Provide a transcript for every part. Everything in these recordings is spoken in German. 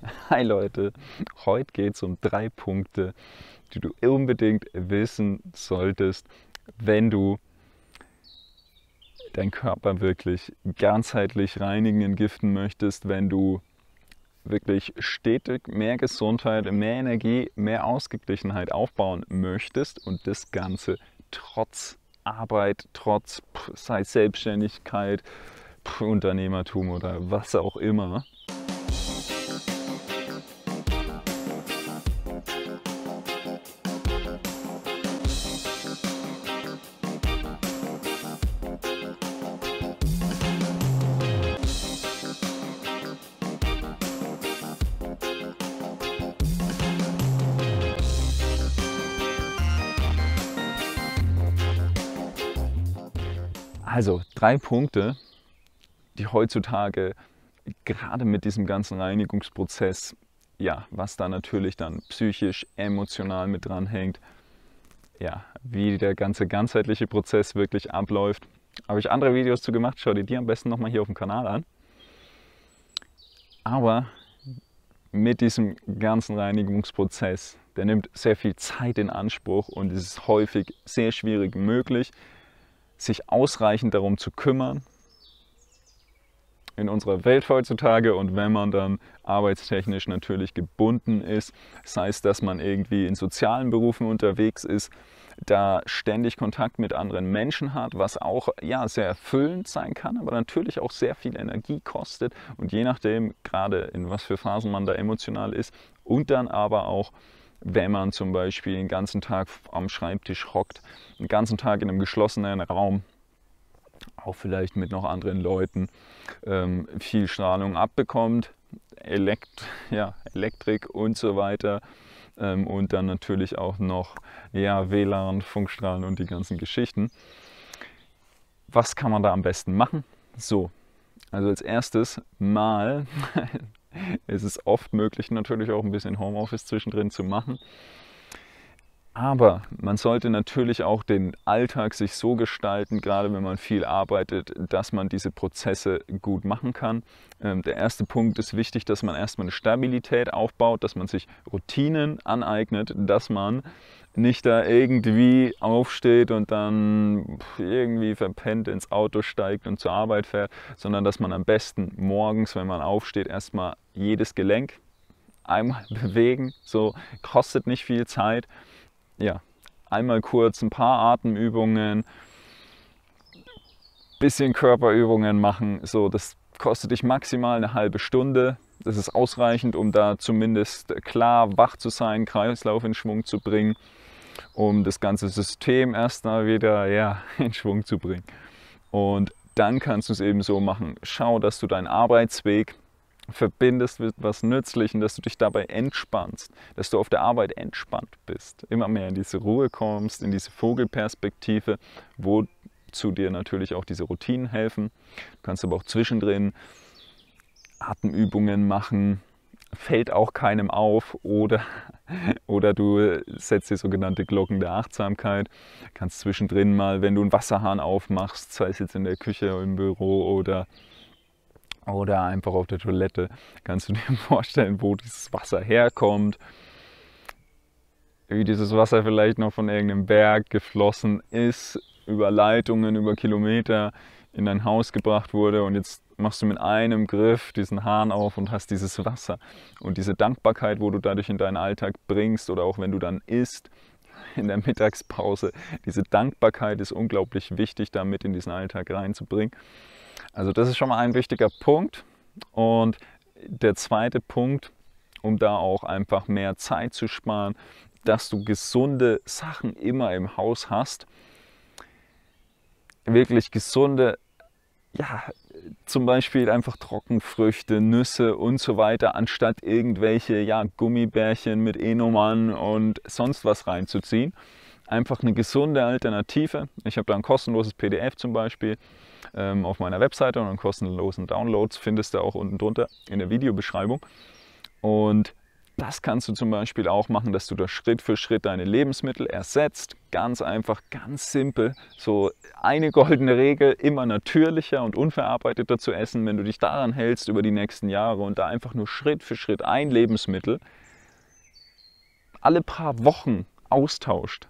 Hi Leute, heute geht es um drei Punkte, die du unbedingt wissen solltest, wenn du deinen Körper wirklich ganzheitlich reinigen, entgiften möchtest, wenn du wirklich stetig mehr Gesundheit, mehr Energie, mehr Ausgeglichenheit aufbauen möchtest und das Ganze trotz Arbeit, trotz sei Selbstständigkeit, Unternehmertum oder was auch immer. Also drei Punkte, die heutzutage gerade mit diesem ganzen Reinigungsprozess, ja, was da natürlich dann psychisch, emotional mit dranhängt, ja, wie der ganze ganzheitliche Prozess wirklich abläuft. Habe ich andere Videos zu gemacht, schau dir die am besten nochmal hier auf dem Kanal an. Aber mit diesem ganzen Reinigungsprozess, der nimmt sehr viel Zeit in Anspruch und ist häufig sehr schwierig möglich, sich ausreichend darum zu kümmern in unserer Welt heutzutage und wenn man dann arbeitstechnisch natürlich gebunden ist, sei es, dass man irgendwie in sozialen Berufen unterwegs ist, da ständig Kontakt mit anderen Menschen hat, was auch ja sehr erfüllend sein kann, aber natürlich auch sehr viel Energie kostet und je nachdem gerade in was für Phasen man da emotional ist und dann aber auch wenn man zum Beispiel den ganzen Tag am Schreibtisch hockt, den ganzen Tag in einem geschlossenen Raum, auch vielleicht mit noch anderen Leuten, ähm, viel Strahlung abbekommt, Elekt ja, Elektrik und so weiter ähm, und dann natürlich auch noch ja, WLAN, Funkstrahlen und die ganzen Geschichten. Was kann man da am besten machen? So, also als erstes mal es ist oft möglich, natürlich auch ein bisschen Homeoffice zwischendrin zu machen. Aber man sollte natürlich auch den Alltag sich so gestalten, gerade wenn man viel arbeitet, dass man diese Prozesse gut machen kann. Ähm, der erste Punkt ist wichtig, dass man erstmal eine Stabilität aufbaut, dass man sich Routinen aneignet, dass man nicht da irgendwie aufsteht und dann irgendwie verpennt ins Auto steigt und zur Arbeit fährt, sondern dass man am besten morgens, wenn man aufsteht, erstmal jedes Gelenk einmal bewegen. So kostet nicht viel Zeit. Ja, einmal kurz ein paar Atemübungen, bisschen Körperübungen machen. So, das kostet dich maximal eine halbe Stunde. Das ist ausreichend, um da zumindest klar wach zu sein, Kreislauf in Schwung zu bringen um das ganze System erstmal wieder ja, in Schwung zu bringen. Und dann kannst du es eben so machen. Schau, dass du deinen Arbeitsweg verbindest mit was Nützlichem, dass du dich dabei entspannst, dass du auf der Arbeit entspannt bist, immer mehr in diese Ruhe kommst, in diese Vogelperspektive, wozu dir natürlich auch diese Routinen helfen. Du kannst aber auch zwischendrin Atemübungen machen, fällt auch keinem auf oder, oder du setzt die sogenannte Glocken der Achtsamkeit. Kannst zwischendrin mal, wenn du einen Wasserhahn aufmachst, sei es jetzt in der Küche, im Büro oder, oder einfach auf der Toilette, kannst du dir vorstellen, wo dieses Wasser herkommt wie dieses Wasser vielleicht noch von irgendeinem Berg geflossen ist, über Leitungen, über Kilometer in dein Haus gebracht wurde und jetzt machst du mit einem Griff diesen Hahn auf und hast dieses Wasser. Und diese Dankbarkeit, wo du dadurch in deinen Alltag bringst oder auch wenn du dann isst, in der Mittagspause. Diese Dankbarkeit ist unglaublich wichtig, damit in diesen Alltag reinzubringen. Also das ist schon mal ein wichtiger Punkt. Und der zweite Punkt, um da auch einfach mehr Zeit zu sparen, dass du gesunde Sachen immer im Haus hast. Wirklich gesunde ja, zum Beispiel einfach Trockenfrüchte, Nüsse und so weiter, anstatt irgendwelche ja, Gummibärchen mit Enoman und sonst was reinzuziehen. Einfach eine gesunde Alternative. Ich habe da ein kostenloses PDF zum Beispiel ähm, auf meiner Webseite und einen kostenlosen Downloads findest du auch unten drunter in der Videobeschreibung. Und das kannst du zum Beispiel auch machen, dass du da Schritt für Schritt deine Lebensmittel ersetzt Ganz einfach, ganz simpel. So eine goldene Regel, immer natürlicher und unverarbeiteter zu essen. Wenn du dich daran hältst über die nächsten Jahre und da einfach nur Schritt für Schritt ein Lebensmittel alle paar Wochen austauscht,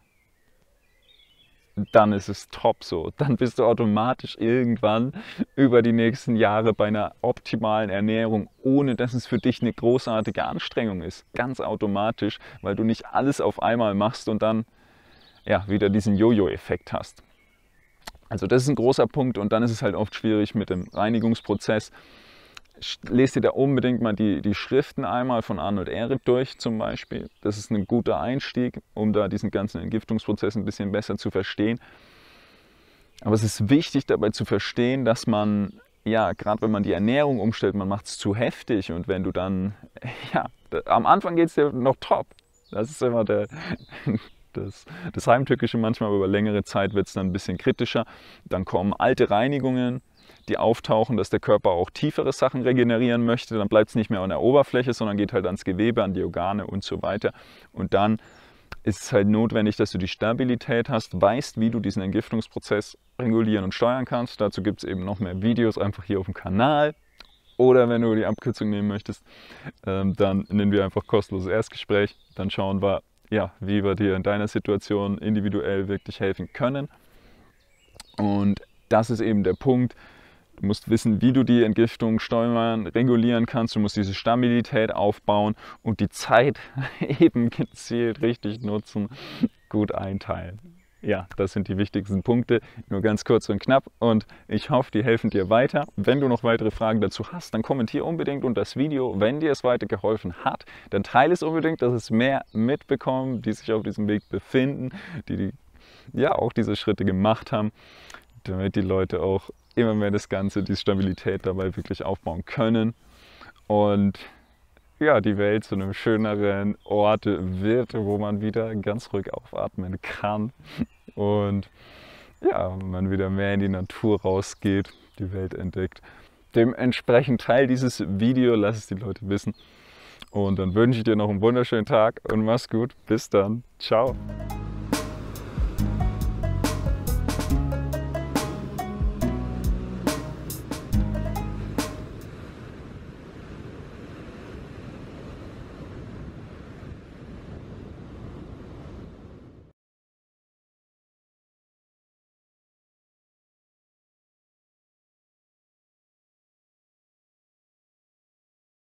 dann ist es top so. Dann bist du automatisch irgendwann über die nächsten Jahre bei einer optimalen Ernährung, ohne dass es für dich eine großartige Anstrengung ist. Ganz automatisch, weil du nicht alles auf einmal machst und dann ja, wieder diesen Jojo-Effekt hast. Also das ist ein großer Punkt und dann ist es halt oft schwierig mit dem Reinigungsprozess. Lest dir da unbedingt mal die, die Schriften einmal von Arnold Erik durch zum Beispiel. Das ist ein guter Einstieg, um da diesen ganzen Entgiftungsprozess ein bisschen besser zu verstehen. Aber es ist wichtig dabei zu verstehen, dass man, ja, gerade wenn man die Ernährung umstellt, man macht es zu heftig und wenn du dann, ja, am Anfang geht es dir noch top. Das ist immer der, das, das Heimtückische manchmal, aber über längere Zeit wird es dann ein bisschen kritischer. Dann kommen alte Reinigungen, die auftauchen, dass der Körper auch tiefere Sachen regenerieren möchte. Dann bleibt es nicht mehr an der Oberfläche, sondern geht halt ans Gewebe, an die Organe und so weiter. Und dann ist es halt notwendig, dass du die Stabilität hast, weißt, wie du diesen Entgiftungsprozess regulieren und steuern kannst. Dazu gibt es eben noch mehr Videos einfach hier auf dem Kanal. Oder wenn du die Abkürzung nehmen möchtest, ähm, dann nehmen wir einfach kostenloses Erstgespräch. Dann schauen wir, ja, wie wir dir in deiner Situation individuell wirklich helfen können. Und das ist eben der Punkt. Du musst wissen, wie du die Entgiftung steuern, regulieren kannst. Du musst diese Stabilität aufbauen und die Zeit eben gezielt richtig nutzen, gut einteilen. Ja, das sind die wichtigsten Punkte, nur ganz kurz und knapp und ich hoffe, die helfen dir weiter. Wenn du noch weitere Fragen dazu hast, dann kommentiere unbedingt unter das Video. Wenn dir es weiter geholfen hat, dann teile es unbedingt, dass es mehr mitbekommen, die sich auf diesem Weg befinden, die, die ja auch diese Schritte gemacht haben, damit die Leute auch immer mehr das Ganze, die Stabilität dabei wirklich aufbauen können. Und ja, die Welt zu einem schöneren Ort wird, wo man wieder ganz ruhig aufatmen kann und ja, man wieder mehr in die Natur rausgeht, die Welt entdeckt. Dementsprechend teil dieses Video, lass es die Leute wissen. Und dann wünsche ich dir noch einen wunderschönen Tag und mach's gut. Bis dann. Ciao.